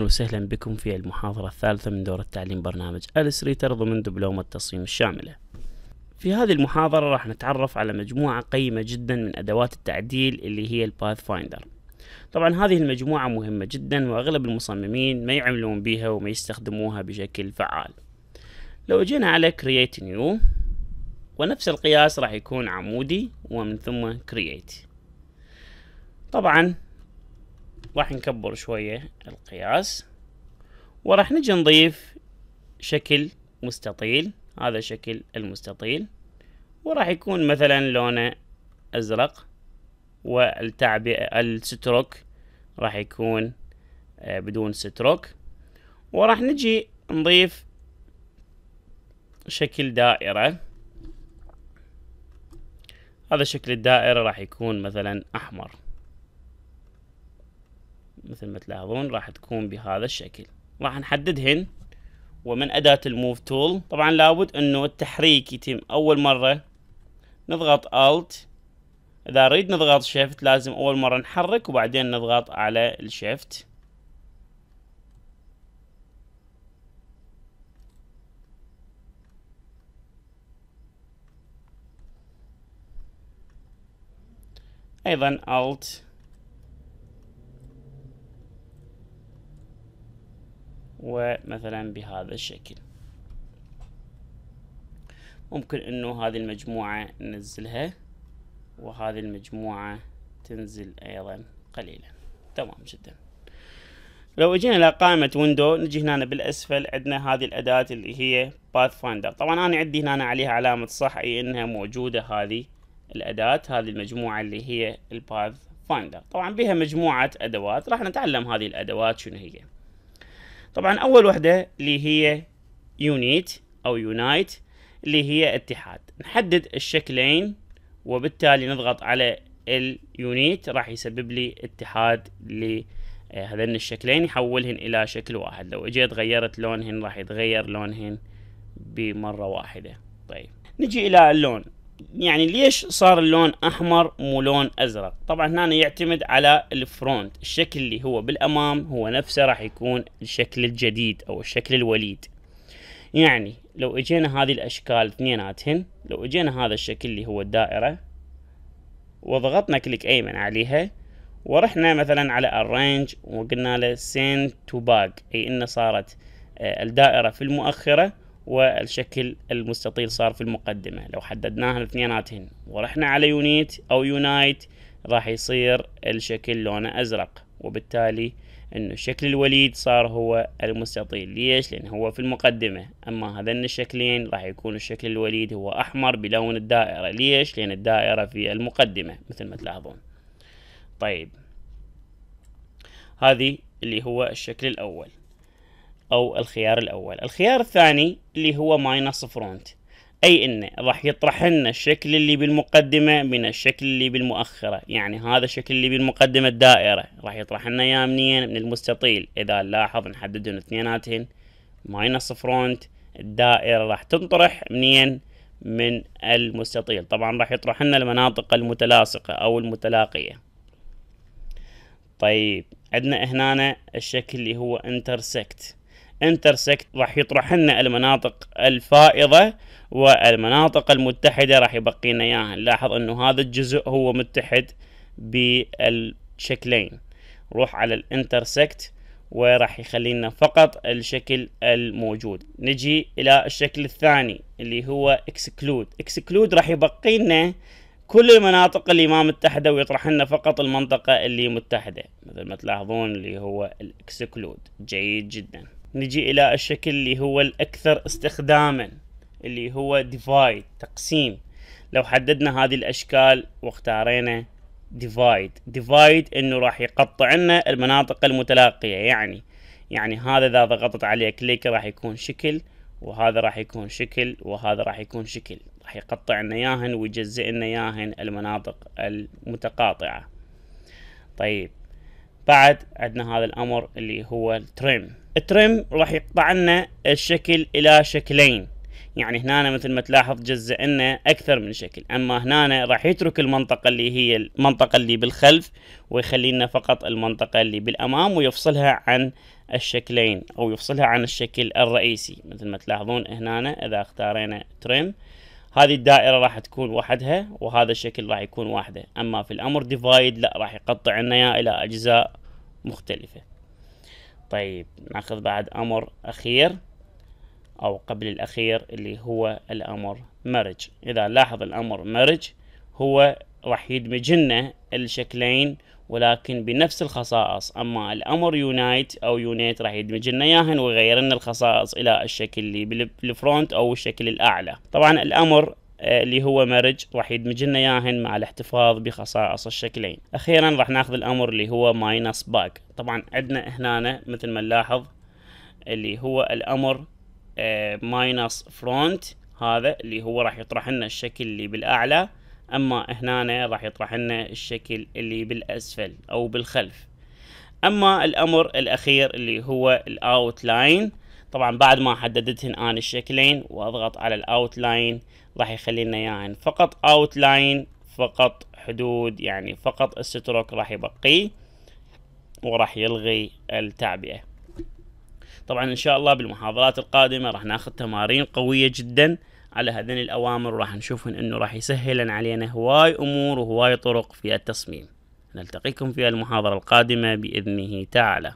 أهلا وسهلا بكم في المحاضرة الثالثة من دورة تعليم برنامج ريتر ضمن دبلومة التصميم الشاملة في هذه المحاضرة راح نتعرف على مجموعة قيمة جدا من أدوات التعديل اللي هي الباث فايندر طبعا هذه المجموعة مهمة جدا وأغلب المصممين ما يعملون بها وما يستخدموها بشكل فعال لو جينا على create new ونفس القياس راح يكون عمودي ومن ثم create طبعا راح نكبر شوية القياس وراح نجي نضيف شكل مستطيل هذا شكل المستطيل وراح يكون مثلا لونه أزرق والتعبئة الستروك راح يكون آه، بدون ستروك وراح نجي نضيف شكل دائرة هذا شكل الدائرة راح يكون مثلا أحمر مثل ما تلاحظون راح تكون بهذا الشكل راح نحددهن ومن أداة الموف تول طبعا لابد أنه التحريك يتم أول مرة نضغط Alt إذا أريد نضغط Shift لازم أول مرة نحرك وبعدين نضغط على Shift أيضا Alt ومثلا بهذا الشكل ممكن انه هذه المجموعة ننزلها وهذه المجموعة تنزل ايضا قليلا تمام جدا لو اجينا الى قائمة ويندو نجي هنا بالاسفل عندنا هذه الاداة اللي هي باث فايندر طبعا انا عندي هنا عليها علامة صح اي انها موجودة هذه الاداة هذه المجموعة اللي هي الباث فايندر طبعا بها مجموعة ادوات راح نتعلم هذه الادوات شنو هي طبعا اول وحده اللي هي يونيت او يونايت اللي هي اتحاد نحدد الشكلين وبالتالي نضغط على اليونيت راح يسبب لي اتحاد لهذين آه، الشكلين يحولهن الى شكل واحد لو اجيت غيرت لونهن راح يتغير لونهن بمره واحده طيب نجي الى اللون يعني ليش صار اللون احمر مو لون ازرق طبعا هنا يعتمد على الفرونت الشكل اللي هو بالامام هو نفسه راح يكون الشكل الجديد او الشكل الوليد يعني لو اجينا هذه الاشكال اثنيناتهن لو اجينا هذا الشكل اللي هو الدائرة وضغطنا كليك ايمن عليها ورحنا مثلا على الرينج وقلنا له سين تو back اي انه صارت آه، الدائرة في المؤخرة والشكل المستطيل صار في المقدمة لو حددناها الاثنيناتهن ورحنا على يونيت أو يونايت راح يصير الشكل لونه أزرق وبالتالي انه شكل الوليد صار هو المستطيل ليش لان هو في المقدمة اما هذين الشكلين راح يكون الشكل الوليد هو احمر بلون الدائرة ليش لان الدائرة في المقدمة مثل ما تلاحظون طيب هذه اللي هو الشكل الاول أو الخيار الأول الخيار الثاني اللي هو ماينس فرونت أي أنه راح يطرح لنا الشكل اللي بالمقدمة من الشكل اللي بالمؤخرة يعني هذا الشكل اللي بالمقدمة الدائرة راح يطرح لنا إياه منين من المستطيل إذا نلاحظ نحددهم اثنيناتهم ماينس فرونت الدائرة راح تنطرح منين من المستطيل طبعا راح يطرح لنا المناطق المتلاصقة أو المتلاقية طيب عندنا هنا الشكل اللي هو انترسكت انترسكت راح يطرح لنا المناطق الفائضة والمناطق المتحدة راح يبقي لنا اياها نلاحظ انه هذا الجزء هو متحد بالشكلين روح على الانترسكت وراح يخلينا فقط الشكل الموجود نجي الى الشكل الثاني اللي هو اكسكلود اكسكلود راح يبقي لنا كل المناطق اللي ما متحدة ويطرح لنا فقط المنطقة اللي متحدة مثل ما تلاحظون اللي هو الاكسكلود جيد جدا نجي إلى الشكل اللي هو الأكثر استخداما اللي هو ديفايد تقسيم لو حددنا هذه الأشكال واختارينا ديفايد ديفايد انه راح يقطع لنا المناطق المتلاقيه يعني يعني هذا اذا ضغطت عليه كليك راح يكون شكل وهذا راح يكون شكل وهذا راح يكون شكل راح يقطع لنا ياهن ويجزئ لنا ياهن المناطق المتقاطعه طيب بعد عندنا هذا الامر اللي هو الترم الترم راح يقطع لنا الشكل الى شكلين يعني هنا مثل ما تلاحظ جزئنا لنا اكثر من شكل اما هنا راح يترك المنطقه اللي هي المنطقه اللي بالخلف ويخلي لنا فقط المنطقه اللي بالامام ويفصلها عن الشكلين او يفصلها عن الشكل الرئيسي مثل ما تلاحظون هنا اذا اختارينا تريم هذه الدائرة راح تكون وحدها وهذا الشكل راح يكون وحده أما في الأمر ديفايد لا راح يقطع لنا إلى أجزاء مختلفة طيب ناخذ بعد أمر أخير أو قبل الأخير اللي هو الأمر مرج إذا لاحظ الأمر مرج هو راح يدمج لنا الشكلين ولكن بنفس الخصائص اما الامر يونايت او يونيت راح يدمج لنا ياهن ويغير لنا الخصائص الى الشكل اللي بالفرونت او الشكل الاعلى طبعا الامر اللي هو مرج راح يدمج لنا ياهن مع الاحتفاظ بخصائص الشكلين اخيرا راح ناخذ الامر اللي هو ماينس باك طبعا عندنا هنا مثل ما نلاحظ اللي هو الامر ماينس آه، فرونت هذا اللي هو راح يطرح لنا الشكل اللي بالاعلى اما هنا راح يطرح لنا الشكل اللي بالاسفل او بالخلف اما الامر الاخير اللي هو الاوت لاين طبعا بعد ما حددتهن انا الشكلين واضغط على الاوتلاين راح يخلينا اياهن يعني فقط اوتلاين فقط حدود يعني فقط الستروك راح يبقيه وراح يلغي التعبئة طبعا ان شاء الله بالمحاضرات القادمة راح ناخذ تمارين قوية جدا على هذين الاوامر وراح نشوفهن انه راح يسهلن علينا هواي امور وهواي طرق في التصميم نلتقيكم في المحاضرة القادمة بإذنه تعالى